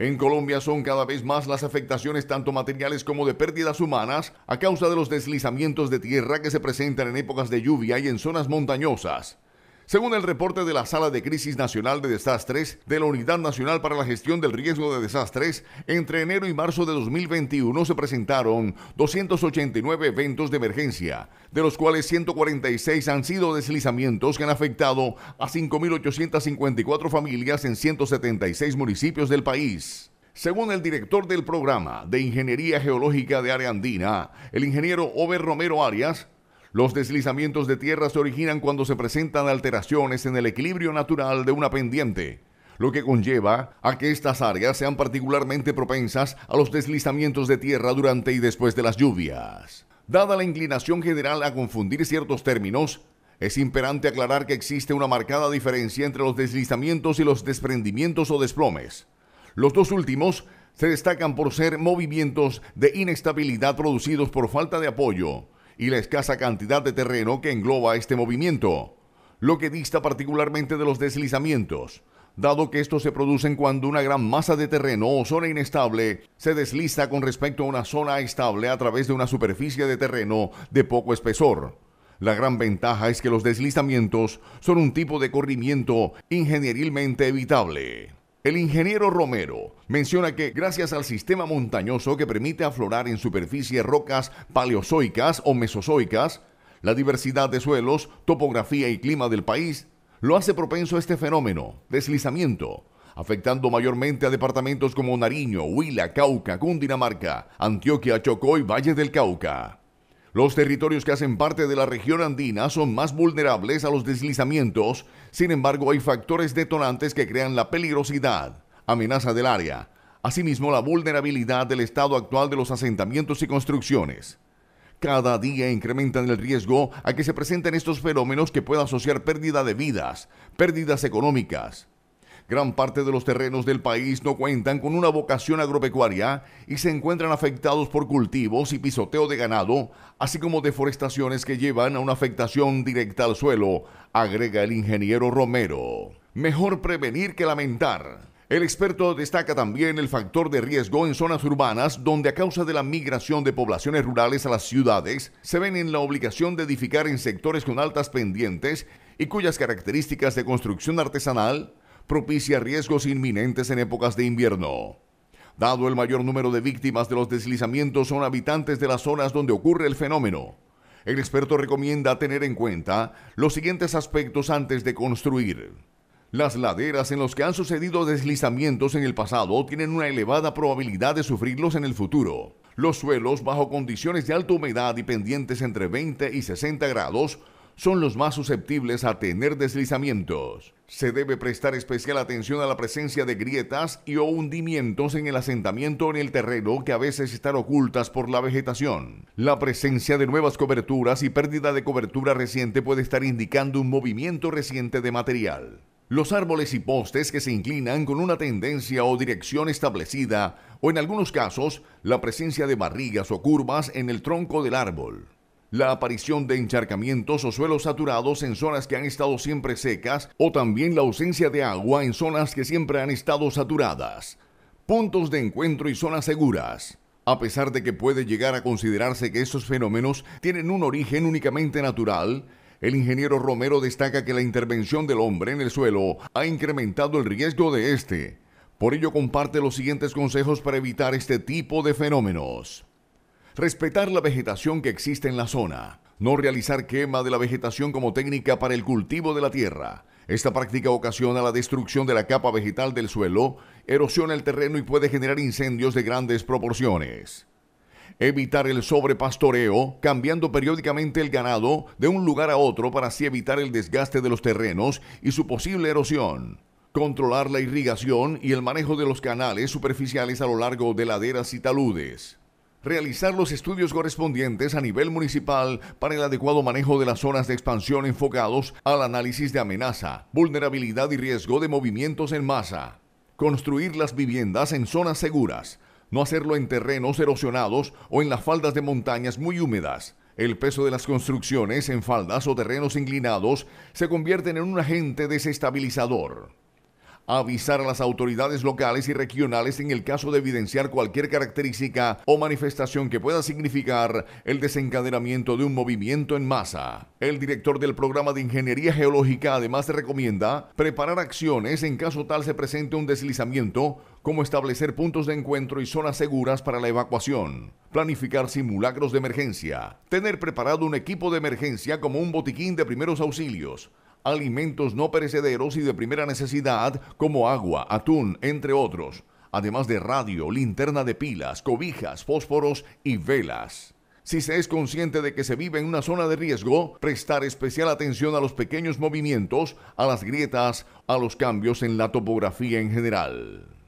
En Colombia son cada vez más las afectaciones tanto materiales como de pérdidas humanas a causa de los deslizamientos de tierra que se presentan en épocas de lluvia y en zonas montañosas. Según el reporte de la Sala de Crisis Nacional de Desastres de la Unidad Nacional para la Gestión del Riesgo de Desastres, entre enero y marzo de 2021 se presentaron 289 eventos de emergencia, de los cuales 146 han sido deslizamientos que han afectado a 5.854 familias en 176 municipios del país. Según el director del programa de Ingeniería Geológica de Área Andina, el ingeniero Ober Romero Arias, los deslizamientos de tierra se originan cuando se presentan alteraciones en el equilibrio natural de una pendiente, lo que conlleva a que estas áreas sean particularmente propensas a los deslizamientos de tierra durante y después de las lluvias. Dada la inclinación general a confundir ciertos términos, es imperante aclarar que existe una marcada diferencia entre los deslizamientos y los desprendimientos o desplomes. Los dos últimos se destacan por ser movimientos de inestabilidad producidos por falta de apoyo, y la escasa cantidad de terreno que engloba este movimiento, lo que dista particularmente de los deslizamientos, dado que estos se producen cuando una gran masa de terreno o zona inestable se desliza con respecto a una zona estable a través de una superficie de terreno de poco espesor. La gran ventaja es que los deslizamientos son un tipo de corrimiento ingenierilmente evitable. El ingeniero Romero menciona que gracias al sistema montañoso que permite aflorar en superficie rocas paleozoicas o mesozoicas, la diversidad de suelos, topografía y clima del país lo hace propenso a este fenómeno, deslizamiento, afectando mayormente a departamentos como Nariño, Huila, Cauca, Cundinamarca, Antioquia, Chocó y Valle del Cauca. Los territorios que hacen parte de la región andina son más vulnerables a los deslizamientos, sin embargo hay factores detonantes que crean la peligrosidad, amenaza del área, asimismo la vulnerabilidad del estado actual de los asentamientos y construcciones. Cada día incrementan el riesgo a que se presenten estos fenómenos que pueda asociar pérdida de vidas, pérdidas económicas, Gran parte de los terrenos del país no cuentan con una vocación agropecuaria y se encuentran afectados por cultivos y pisoteo de ganado, así como deforestaciones que llevan a una afectación directa al suelo, agrega el ingeniero Romero. Mejor prevenir que lamentar. El experto destaca también el factor de riesgo en zonas urbanas donde a causa de la migración de poblaciones rurales a las ciudades se ven en la obligación de edificar en sectores con altas pendientes y cuyas características de construcción artesanal propicia riesgos inminentes en épocas de invierno. Dado el mayor número de víctimas de los deslizamientos son habitantes de las zonas donde ocurre el fenómeno. El experto recomienda tener en cuenta los siguientes aspectos antes de construir. Las laderas en los que han sucedido deslizamientos en el pasado tienen una elevada probabilidad de sufrirlos en el futuro. Los suelos bajo condiciones de alta humedad y pendientes entre 20 y 60 grados son los más susceptibles a tener deslizamientos. Se debe prestar especial atención a la presencia de grietas y o hundimientos en el asentamiento o en el terreno que a veces están ocultas por la vegetación. La presencia de nuevas coberturas y pérdida de cobertura reciente puede estar indicando un movimiento reciente de material. Los árboles y postes que se inclinan con una tendencia o dirección establecida, o en algunos casos, la presencia de barrigas o curvas en el tronco del árbol la aparición de encharcamientos o suelos saturados en zonas que han estado siempre secas o también la ausencia de agua en zonas que siempre han estado saturadas. Puntos de encuentro y zonas seguras. A pesar de que puede llegar a considerarse que estos fenómenos tienen un origen únicamente natural, el ingeniero Romero destaca que la intervención del hombre en el suelo ha incrementado el riesgo de este. Por ello comparte los siguientes consejos para evitar este tipo de fenómenos respetar la vegetación que existe en la zona, no realizar quema de la vegetación como técnica para el cultivo de la tierra. Esta práctica ocasiona la destrucción de la capa vegetal del suelo, erosiona el terreno y puede generar incendios de grandes proporciones. Evitar el sobrepastoreo, cambiando periódicamente el ganado de un lugar a otro para así evitar el desgaste de los terrenos y su posible erosión. Controlar la irrigación y el manejo de los canales superficiales a lo largo de laderas y taludes realizar los estudios correspondientes a nivel municipal para el adecuado manejo de las zonas de expansión enfocados al análisis de amenaza, vulnerabilidad y riesgo de movimientos en masa, construir las viviendas en zonas seguras, no hacerlo en terrenos erosionados o en las faldas de montañas muy húmedas. El peso de las construcciones en faldas o terrenos inclinados se convierten en un agente desestabilizador avisar a las autoridades locales y regionales en el caso de evidenciar cualquier característica o manifestación que pueda significar el desencadenamiento de un movimiento en masa. El director del programa de Ingeniería Geológica además recomienda preparar acciones en caso tal se presente un deslizamiento como establecer puntos de encuentro y zonas seguras para la evacuación, planificar simulacros de emergencia, tener preparado un equipo de emergencia como un botiquín de primeros auxilios, alimentos no perecederos y de primera necesidad como agua, atún, entre otros, además de radio, linterna de pilas, cobijas, fósforos y velas. Si se es consciente de que se vive en una zona de riesgo, prestar especial atención a los pequeños movimientos, a las grietas, a los cambios en la topografía en general.